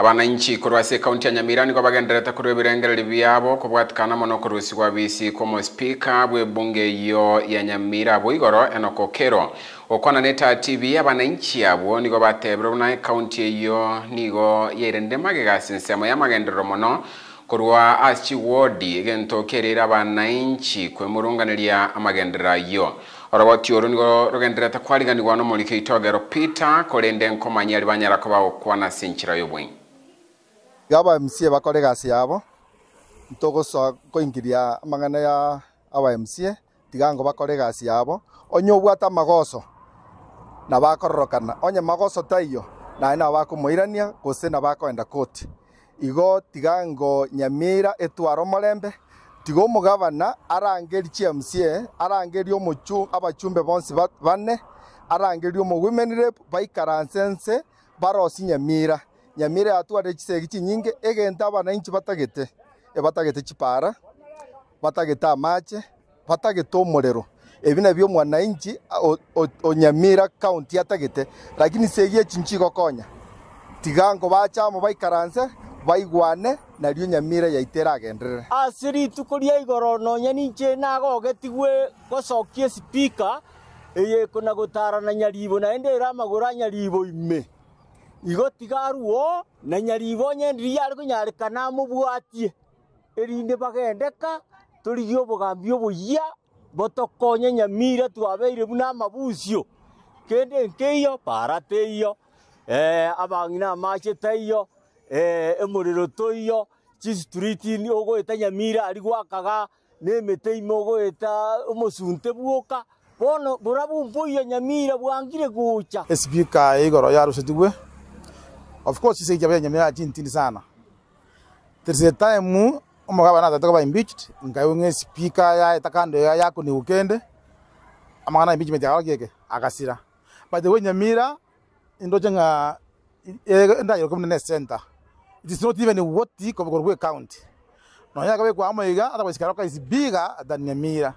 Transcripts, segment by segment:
abana abananchi kurwasi kaunti ya nyamira niko bagenderete kurwa ebirengereri byabo kubwatikana muno kurusigwa speaker muspika bunge iyo ya nyamira igoro bw'igoro enoko kero neta tv abana nchi abo nigo batebirwe buna ekaunti iyo nigo yaire ndemagegasi nsemo ya magenderero muno kurwa aschi wodi gento kerera abananchi kwemurunganiria amagenderera iyo oroboti oru nigo rugenderete kwariganirwa no muri keitogero peter kurinde nkomanyari banyara kuba ukwana sinchira yobwenyi aba MCA bakore gasi yabo ko ingiria amang'ana ya aba MCA tigango bakore gasi yabo onyo obwata magoso na ba bakororokana onye magoso taiyo naye moirania ko se na ba ko enda koti igo tigango nyamira etware omorembe tiga omogabana arangeri chi MCA arangeri omochu abachumbe bonsi bane arangeri omo women rep baikaransense barosi nyamira nyamire atware chisegi chinyinge egenta abananchi batagete ebatagete chipara batagete amache batagete omorero ebi nabio omwananchi onyamira county atagete lakini segi echi nchigokonya tiga ngo baikaranse baigwane nario nyamira yaitere agenderere ase rituko ria igoro nonya ninche nagogetigwe gocokia speaker eye kuna gutarana nyaribo na ende ere amaguru anyaribo ime igotiga aruo na nyaribo nyendiri yari kunyarikana amubwatie erinde bagendeka turigie obogambi obuya botokonye nyamire twabeire buna amabucio kende nkeiyo para teiyo eh, abang'ina amache teiyo eh, emorero toiyo chistriti ogoeta nyamire ari gwakaga na emete ime ogoeta omosunte bwoka bono bora bumboiyo nyamire bwangire gocha esipika igoro yarusetiwe of course sisi chabya nyamira chintini sana there's a time umaka bana tataka impeached ngayonge speaker ya takando ya yako ni ukende amakana impeachment ya wakeke akasira but the way nyamira indoje nga enda yo community center it is not even what the kobogorwe county no yaka be kwa moiga is bigger than nyamira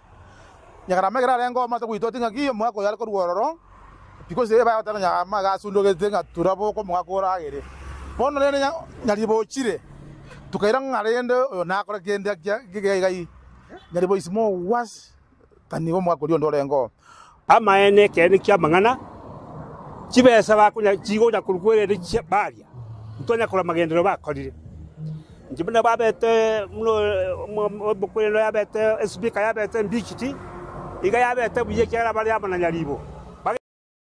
nyakara megera rengo mata kuitotinga kiyo mwako yalko ruororo because ye bagatana nyaga magasundogethe ngatura boko mugakora agere bono rene nyaribochire tukaira ng'arende oyo nakora kende gigaigai nyariboisi mo was tanigo mwakori ondo rengo amaene kene kia mang'ana chibesa bakunya chigonya kurugwerere baria ntonya kora magendero bakorire njibona babete muno bukwerero yabete esbika yabete mbikiti iga yabete buye kiara bari abana nyaribo